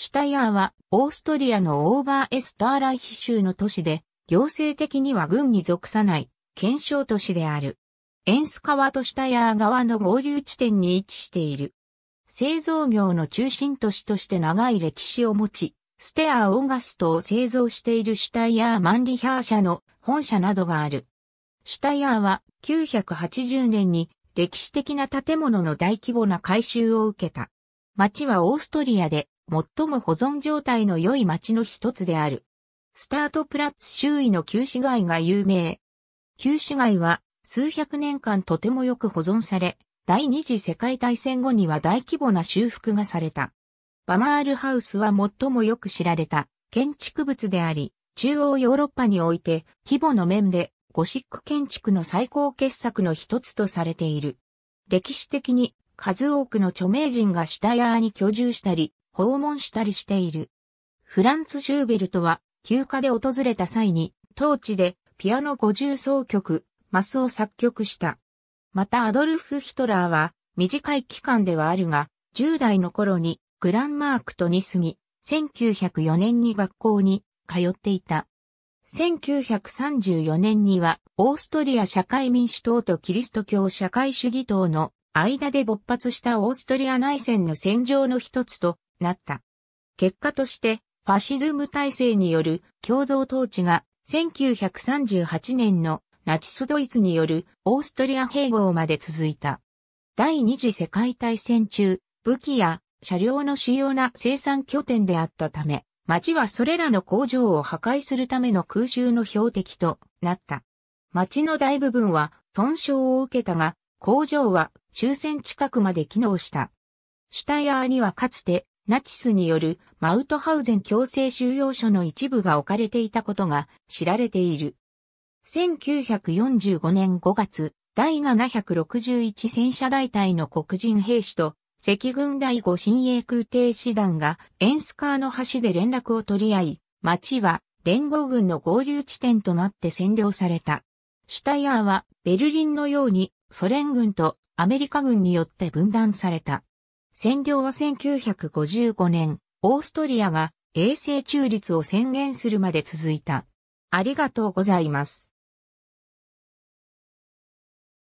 シュタイアーは、オーストリアのオーバーエスターライヒ州の都市で、行政的には軍に属さない、検証都市である。エンス川とシュタイアー川の合流地点に位置している。製造業の中心都市として長い歴史を持ち、ステアー・オーガストを製造しているシュタイヤー・マンリヒャー社の本社などがある。シュタイヤーは980年に歴史的な建物の大規模な改修を受けた。町はオーストリアで最も保存状態の良い町の一つである。スタートプラッツ周囲の旧市街が有名。旧市街は数百年間とてもよく保存され、第二次世界大戦後には大規模な修復がされた。バマールハウスは最もよく知られた建築物であり、中央ヨーロッパにおいて規模の面でゴシック建築の最高傑作の一つとされている。歴史的に数多くの著名人が下屋に居住したり、訪問したりしている。フランツ・シューベルトは休暇で訪れた際に当地でピアノ五重奏曲、マスを作曲した。またアドルフ・ヒトラーは短い期間ではあるが、10代の頃にグランマークトに住み、1904年に学校に通っていた。1934年にはオーストリア社会民主党とキリスト教社会主義党の間で勃発したオーストリア内戦の戦場の一つとなった。結果として、ファシズム体制による共同統治が1938年のナチスドイツによるオーストリア併合まで続いた。第二次世界大戦中、武器や車両の主要な生産拠点であったため、町はそれらの工場を破壊するための空襲の標的となった。町の大部分は損傷を受けたが、工場は終戦近くまで機能した。シュタイアーにはかつてナチスによるマウトハウゼン強制収容所の一部が置かれていたことが知られている。1945年5月、第761戦車大隊の黒人兵士と赤軍第5新鋭空挺師団がエンスカーの橋で連絡を取り合い、町は連合軍の合流地点となって占領された。シュタイヤーはベルリンのようにソ連軍とアメリカ軍によって分断された。占領は1955年、オーストリアが永世中立を宣言するまで続いた。ありがとうございます。